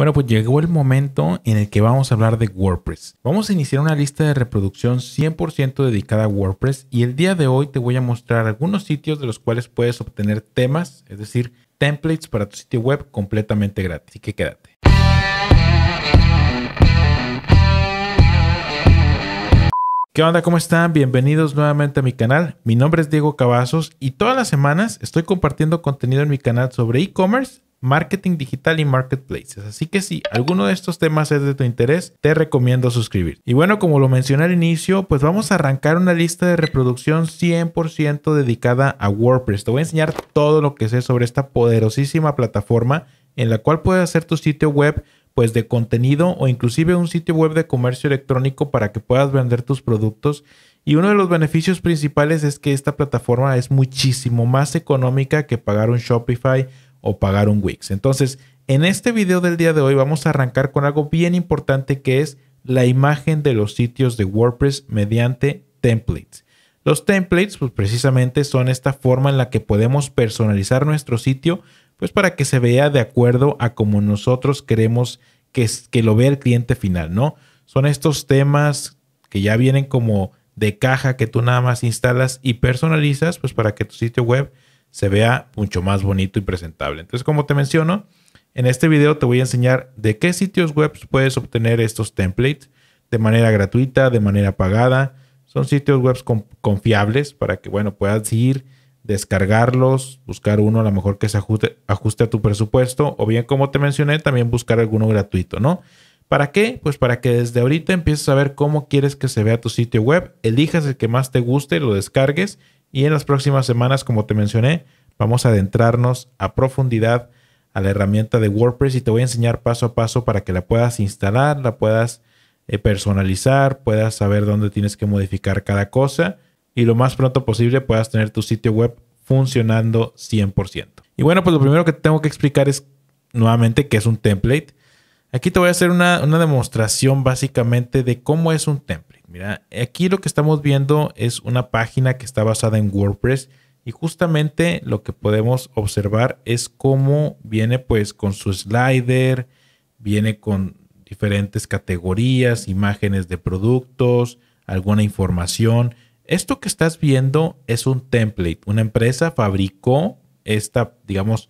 Bueno, pues llegó el momento en el que vamos a hablar de WordPress. Vamos a iniciar una lista de reproducción 100% dedicada a WordPress y el día de hoy te voy a mostrar algunos sitios de los cuales puedes obtener temas, es decir, templates para tu sitio web completamente gratis. Así que quédate. ¿Qué onda? ¿Cómo están? Bienvenidos nuevamente a mi canal. Mi nombre es Diego Cavazos y todas las semanas estoy compartiendo contenido en mi canal sobre e-commerce marketing digital y marketplaces. Así que si alguno de estos temas es de tu interés, te recomiendo suscribir. Y bueno, como lo mencioné al inicio, pues vamos a arrancar una lista de reproducción 100% dedicada a WordPress. Te voy a enseñar todo lo que sé sobre esta poderosísima plataforma en la cual puedes hacer tu sitio web pues de contenido o inclusive un sitio web de comercio electrónico para que puedas vender tus productos. Y uno de los beneficios principales es que esta plataforma es muchísimo más económica que pagar un Shopify o pagar un Wix. Entonces, en este video del día de hoy vamos a arrancar con algo bien importante que es la imagen de los sitios de WordPress mediante templates. Los templates, pues precisamente son esta forma en la que podemos personalizar nuestro sitio, pues para que se vea de acuerdo a como nosotros queremos que, que lo vea el cliente final, ¿no? Son estos temas que ya vienen como de caja que tú nada más instalas y personalizas, pues para que tu sitio web se vea mucho más bonito y presentable. Entonces, como te menciono, en este video te voy a enseñar de qué sitios web puedes obtener estos templates de manera gratuita, de manera pagada. Son sitios web confiables para que, bueno, puedas ir, descargarlos, buscar uno a lo mejor que se ajuste, ajuste a tu presupuesto o bien, como te mencioné, también buscar alguno gratuito, ¿no? ¿Para qué? Pues para que desde ahorita empieces a ver cómo quieres que se vea tu sitio web, elijas el que más te guste, lo descargues y en las próximas semanas, como te mencioné, vamos a adentrarnos a profundidad a la herramienta de WordPress y te voy a enseñar paso a paso para que la puedas instalar, la puedas eh, personalizar, puedas saber dónde tienes que modificar cada cosa y lo más pronto posible puedas tener tu sitio web funcionando 100%. Y bueno, pues lo primero que tengo que explicar es nuevamente qué es un template. Aquí te voy a hacer una demostración básicamente de cómo es un template. Mira, aquí lo que estamos viendo es una página que está basada en WordPress y justamente lo que podemos observar es cómo viene pues con su slider, viene con diferentes categorías, imágenes de productos, alguna información. Esto que estás viendo es un template. Una empresa fabricó esta, digamos,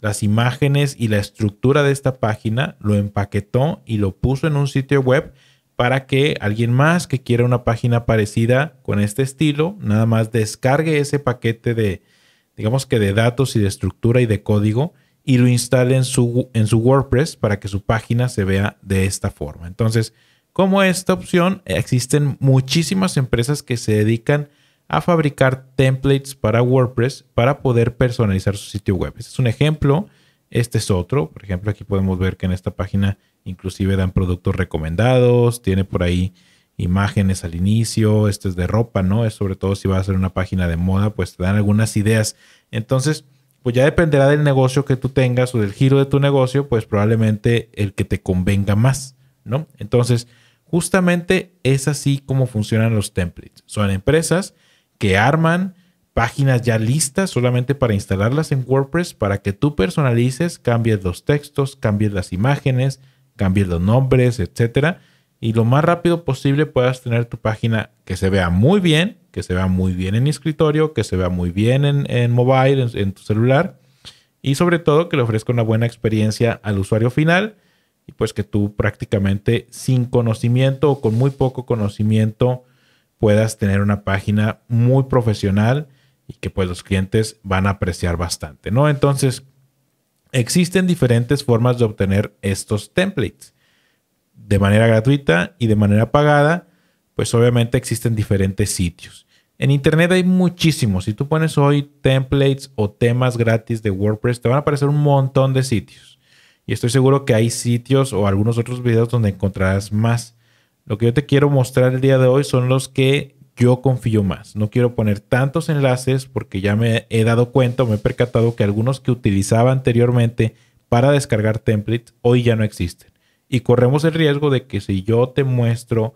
las imágenes y la estructura de esta página, lo empaquetó y lo puso en un sitio web para que alguien más que quiera una página parecida con este estilo, nada más descargue ese paquete de, digamos que de datos y de estructura y de código y lo instale en su, en su WordPress para que su página se vea de esta forma. Entonces, como esta opción, existen muchísimas empresas que se dedican a fabricar templates para WordPress para poder personalizar su sitio web. es un ejemplo este es otro, por ejemplo, aquí podemos ver que en esta página inclusive dan productos recomendados, tiene por ahí imágenes al inicio, este es de ropa, ¿no? Es sobre todo si va a ser una página de moda, pues te dan algunas ideas. Entonces, pues ya dependerá del negocio que tú tengas o del giro de tu negocio, pues probablemente el que te convenga más, ¿no? Entonces, justamente es así como funcionan los templates. Son empresas que arman páginas ya listas solamente para instalarlas en WordPress para que tú personalices, cambies los textos, cambies las imágenes, cambies los nombres, etcétera, y lo más rápido posible puedas tener tu página que se vea muy bien, que se vea muy bien en escritorio, que se vea muy bien en, en mobile, en, en tu celular, y sobre todo que le ofrezca una buena experiencia al usuario final y pues que tú prácticamente sin conocimiento o con muy poco conocimiento puedas tener una página muy profesional y que pues los clientes van a apreciar bastante, ¿no? Entonces, existen diferentes formas de obtener estos templates de manera gratuita y de manera pagada, pues obviamente existen diferentes sitios. En internet hay muchísimos. Si tú pones hoy templates o temas gratis de WordPress, te van a aparecer un montón de sitios. Y estoy seguro que hay sitios o algunos otros videos donde encontrarás más. Lo que yo te quiero mostrar el día de hoy son los que yo confío más. No quiero poner tantos enlaces porque ya me he dado cuenta o me he percatado que algunos que utilizaba anteriormente para descargar templates hoy ya no existen. Y corremos el riesgo de que si yo te muestro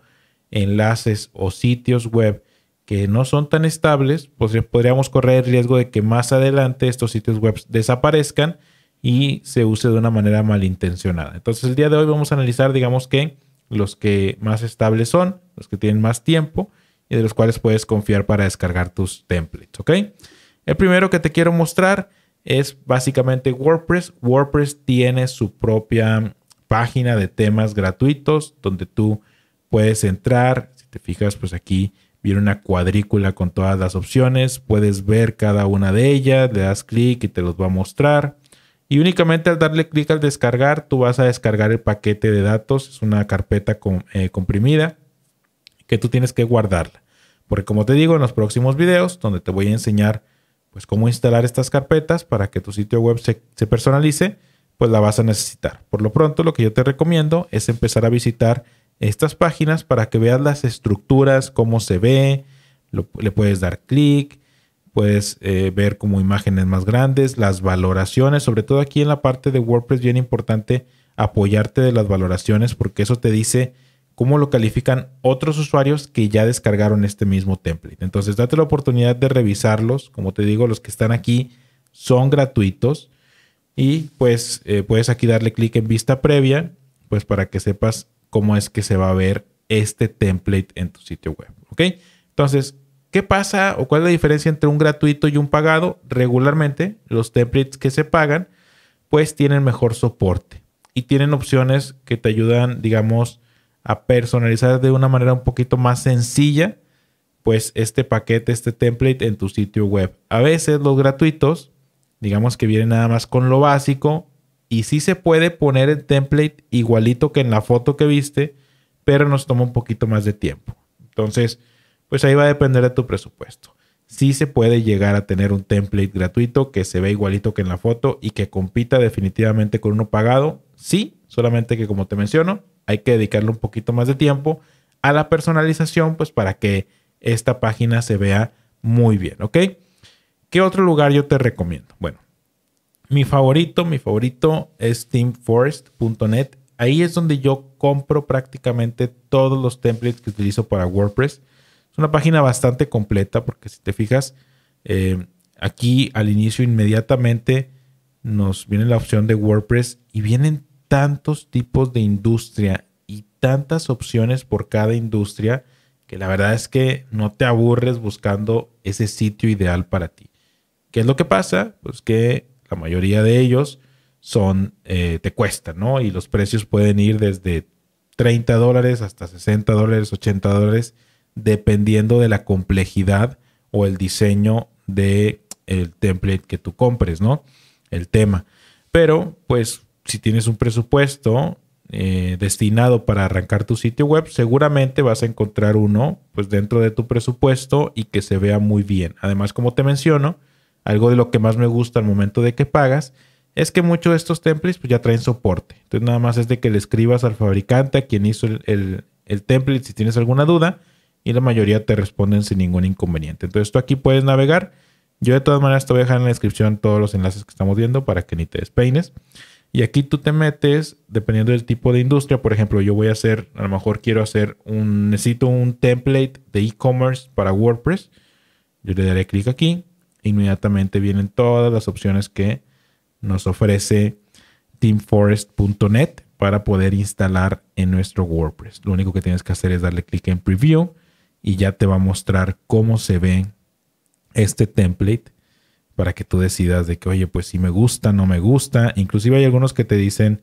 enlaces o sitios web que no son tan estables, pues podríamos correr el riesgo de que más adelante estos sitios web desaparezcan y se use de una manera malintencionada. Entonces el día de hoy vamos a analizar, digamos que los que más estables son, los que tienen más tiempo, y de los cuales puedes confiar para descargar tus templates, ¿ok? El primero que te quiero mostrar es básicamente WordPress. WordPress tiene su propia página de temas gratuitos donde tú puedes entrar. Si te fijas, pues aquí viene una cuadrícula con todas las opciones. Puedes ver cada una de ellas, le das clic y te los va a mostrar. Y únicamente al darle clic al descargar, tú vas a descargar el paquete de datos. Es una carpeta eh, comprimida que tú tienes que guardarla. Porque como te digo, en los próximos videos, donde te voy a enseñar pues cómo instalar estas carpetas para que tu sitio web se, personalice, pues la vas a necesitar. Por lo pronto, lo que yo te recomiendo es empezar a visitar estas páginas para que veas las estructuras, cómo se ve, le puedes dar clic, puedes eh, ver como imágenes más grandes, las valoraciones, sobre todo aquí en la parte de WordPress, bien importante apoyarte de las valoraciones porque eso te dice cómo lo califican otros usuarios que ya descargaron este mismo template. Entonces, date la oportunidad de revisarlos. Como te digo, los que están aquí son gratuitos. Y pues eh, puedes aquí darle clic en vista previa, pues para que sepas cómo es que se va a ver este template en tu sitio web. ¿Ok? Entonces, ¿qué pasa o cuál es la diferencia entre un gratuito y un pagado? Regularmente los templates que se pagan, pues tienen mejor soporte y tienen opciones que te ayudan, digamos, a personalizar de una manera un poquito más sencilla, pues este paquete, este template en tu sitio web. A veces los gratuitos, digamos que vienen nada más con lo básico y sí se puede poner el template igualito que en la foto que viste, pero nos toma un poquito más de tiempo. Entonces, pues ahí va a depender de tu presupuesto. Sí se puede llegar a tener un template gratuito que se ve igualito que en la foto y que compita definitivamente con uno pagado. Sí, solamente que como te menciono, hay que dedicarle un poquito más de tiempo a la personalización, pues para que esta página se vea muy bien, ¿ok? ¿Qué otro lugar yo te recomiendo? Bueno, mi favorito, mi favorito es ThemeForest.net. Ahí es donde yo compro prácticamente todos los templates que utilizo para WordPress. Es una página bastante completa porque si te fijas, eh, aquí al inicio inmediatamente nos viene la opción de WordPress y vienen tantos tipos de industria y tantas opciones por cada industria que la verdad es que no te aburres buscando ese sitio ideal para ti. ¿Qué es lo que pasa? Pues que la mayoría de ellos son, eh, te cuestan, ¿no? Y los precios pueden ir desde 30 dólares hasta 60 dólares, 80 dólares, dependiendo de la complejidad o el diseño del el template que tú compres, ¿no? El tema. Pero, pues, si tienes un presupuesto eh, destinado para arrancar tu sitio web, seguramente vas a encontrar uno pues dentro de tu presupuesto y que se vea muy bien. Además, como te menciono, algo de lo que más me gusta al momento de que pagas es que muchos de estos templates pues, ya traen soporte. Entonces nada más es de que le escribas al fabricante, a quien hizo el, el, el template, si tienes alguna duda, y la mayoría te responden sin ningún inconveniente. Entonces tú aquí puedes navegar. Yo de todas maneras te voy a dejar en la descripción todos los enlaces que estamos viendo para que ni te despeines. Y aquí tú te metes, dependiendo del tipo de industria, por ejemplo, yo voy a hacer, a lo mejor quiero hacer un, necesito un template de e-commerce para WordPress. Yo le daré clic aquí, inmediatamente vienen todas las opciones que nos ofrece teamforest.net para poder instalar en nuestro WordPress. Lo único que tienes que hacer es darle clic en preview y ya te va a mostrar cómo se ve este template para que tú decidas de que, oye, pues si me gusta, no me gusta. Inclusive hay algunos que te dicen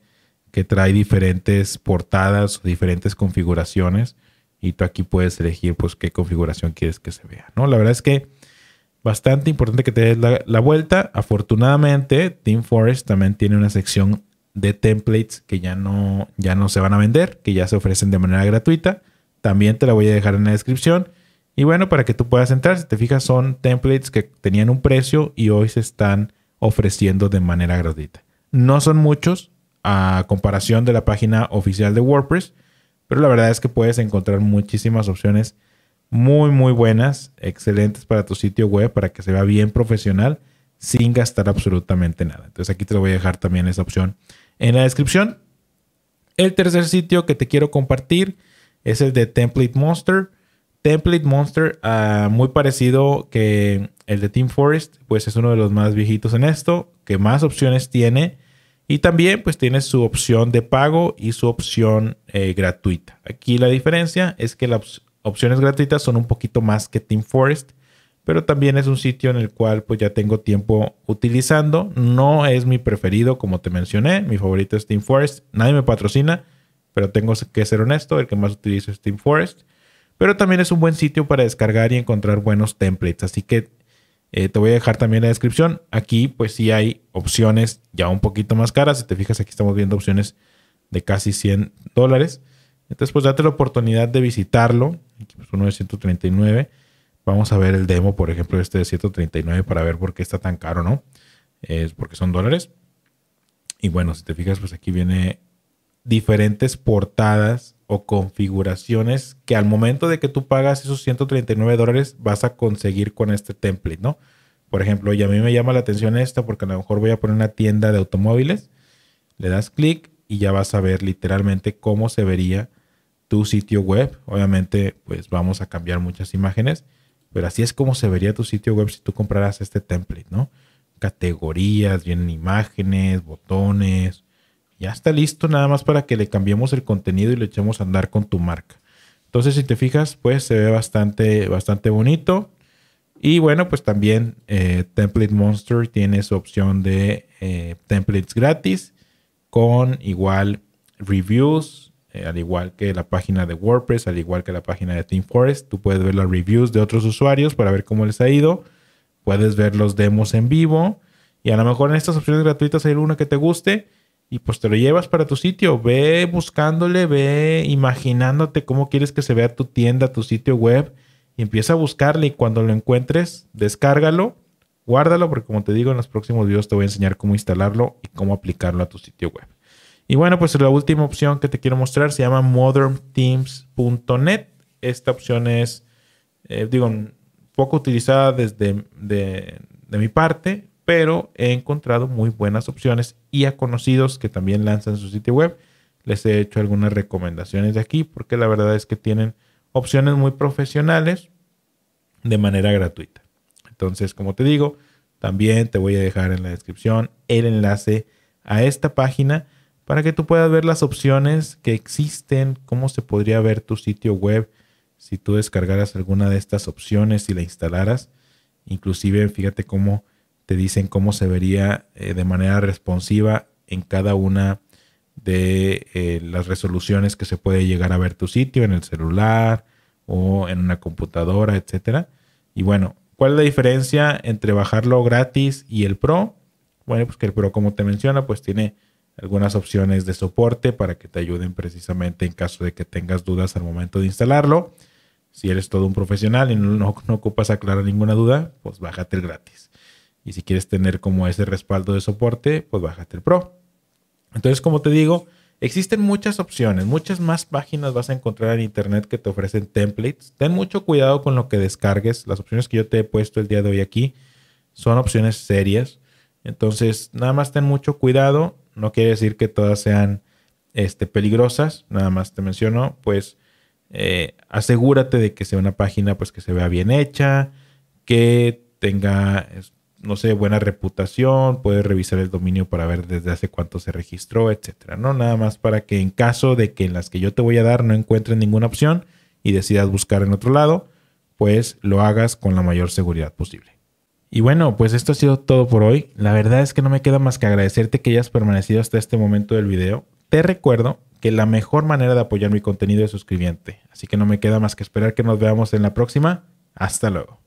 que trae diferentes portadas o diferentes configuraciones y tú aquí puedes elegir pues qué configuración quieres que se vea, ¿no? La verdad es que bastante importante que te des la, vuelta. Afortunadamente, Team Forest también tiene una sección de templates que ya no, ya no se van a vender, que ya se ofrecen de manera gratuita. También te la voy a dejar en la descripción. Y bueno, para que tú puedas entrar, si te fijas, son templates que tenían un precio y hoy se están ofreciendo de manera gratuita. No son muchos a comparación de la página oficial de WordPress, pero la verdad es que puedes encontrar muchísimas opciones muy, muy buenas, excelentes para tu sitio web, para que se vea bien profesional, sin gastar absolutamente nada. Entonces aquí te lo voy a dejar también esa opción en la descripción. El tercer sitio que te quiero compartir es el de Template Monster. Template Monster, ah, muy parecido que el de Team Forest, pues es uno de los más viejitos en esto, que más opciones tiene. Y también pues tiene su opción de pago y su opción eh, gratuita. Aquí la diferencia es que las opciones gratuitas son un poquito más que Team Forest, pero también es un sitio en el cual pues ya tengo tiempo utilizando. No es mi preferido, como te mencioné, mi favorito es Team Forest. Nadie me patrocina, pero tengo que ser honesto, el que más utilizo es Team Forest. Pero también es un buen sitio para descargar y encontrar buenos templates. Así que eh, te voy a dejar también la descripción. Aquí pues sí hay opciones ya un poquito más caras. Si te fijas aquí estamos viendo opciones de casi 100 dólares. Entonces pues date la oportunidad de visitarlo. Aquí pues uno de 139. Vamos a ver el demo, por ejemplo, este de 139 para ver por qué está tan caro, ¿no? Es porque son dólares. Y bueno, si te fijas, pues aquí viene diferentes portadas o configuraciones que al momento de que tú pagas esos 139 dólares vas a conseguir con este template, ¿no? Por ejemplo, y a mí me llama la atención esta porque a lo mejor voy a poner una tienda de automóviles, le das clic y ya vas a ver literalmente cómo se vería tu sitio web. Obviamente, pues vamos a cambiar muchas imágenes, pero así es como se vería tu sitio web si tú compraras este template, ¿no? Categorías, vienen imágenes, botones, ya está listo nada más para que le cambiemos el contenido y le echemos a andar con tu marca. Entonces, si te fijas, pues se ve bastante, bastante bonito. Y bueno, pues también eh, Template Monster tiene su opción de eh, templates gratis con igual reviews, eh, al igual que la página de WordPress, al igual que la página de Team Forest. Tú puedes ver las reviews de otros usuarios para ver cómo les ha ido. Puedes ver los demos en vivo. Y a lo mejor en estas opciones gratuitas hay una que te guste y pues te lo llevas para tu sitio. Ve buscándole, ve imaginándote cómo quieres que se vea tu tienda, tu sitio web y empieza a buscarle y cuando lo encuentres, descárgalo, guárdalo porque como te digo en los próximos videos te voy a enseñar cómo instalarlo y cómo aplicarlo a tu sitio web. Y bueno, pues la última opción que te quiero mostrar se llama modernteams.net. Esta opción es, eh, digo, poco utilizada desde de mi parte, pero he encontrado muy buenas opciones y a conocidos que también lanzan su sitio web. Les he hecho algunas recomendaciones de aquí porque la verdad es que tienen opciones muy profesionales de manera gratuita. Entonces, como te digo, también te voy a dejar en la descripción el enlace a esta página para que tú puedas ver las opciones que existen, cómo se podría ver tu sitio web si tú descargaras alguna de estas opciones y la instalaras. Inclusive, fíjate cómo te dicen cómo se vería eh, de manera responsiva en cada una de eh, las resoluciones que se puede llegar a ver tu sitio en el celular o en una computadora, etcétera. Y bueno, ¿cuál es la diferencia entre bajarlo gratis y el Pro? Bueno, pues que el Pro, como te menciona, pues tiene algunas opciones de soporte para que te ayuden precisamente en caso de que tengas dudas al momento de instalarlo. Si eres todo un profesional y no, no ocupas aclarar ninguna duda, pues bájate el gratis. Y si quieres tener como ese respaldo de soporte, pues bájate el Pro. Entonces, como te digo, existen muchas opciones, muchas más páginas vas a encontrar en internet que te ofrecen templates. Ten mucho cuidado con lo que descargues. Las opciones que yo te he puesto el día de hoy aquí son opciones serias. Entonces, nada más ten mucho cuidado. No quiere decir que todas sean este, peligrosas. Nada más te menciono, pues eh, asegúrate de que sea una página pues, que se vea bien hecha, que tenga no sé, buena reputación, puedes revisar el dominio para ver desde hace cuánto se registró, etcétera, ¿no? Nada más para que en caso de que en las que yo te voy a dar no encuentres ninguna opción y decidas buscar en otro lado, pues lo hagas con la mayor seguridad posible. Y bueno, pues esto ha sido todo por hoy. La verdad es que no me queda más que agradecerte que hayas permanecido hasta este momento del video. Te recuerdo que la mejor manera de apoyar mi contenido es suscribiente, así que no me queda más que esperar que nos veamos en la próxima. Hasta luego.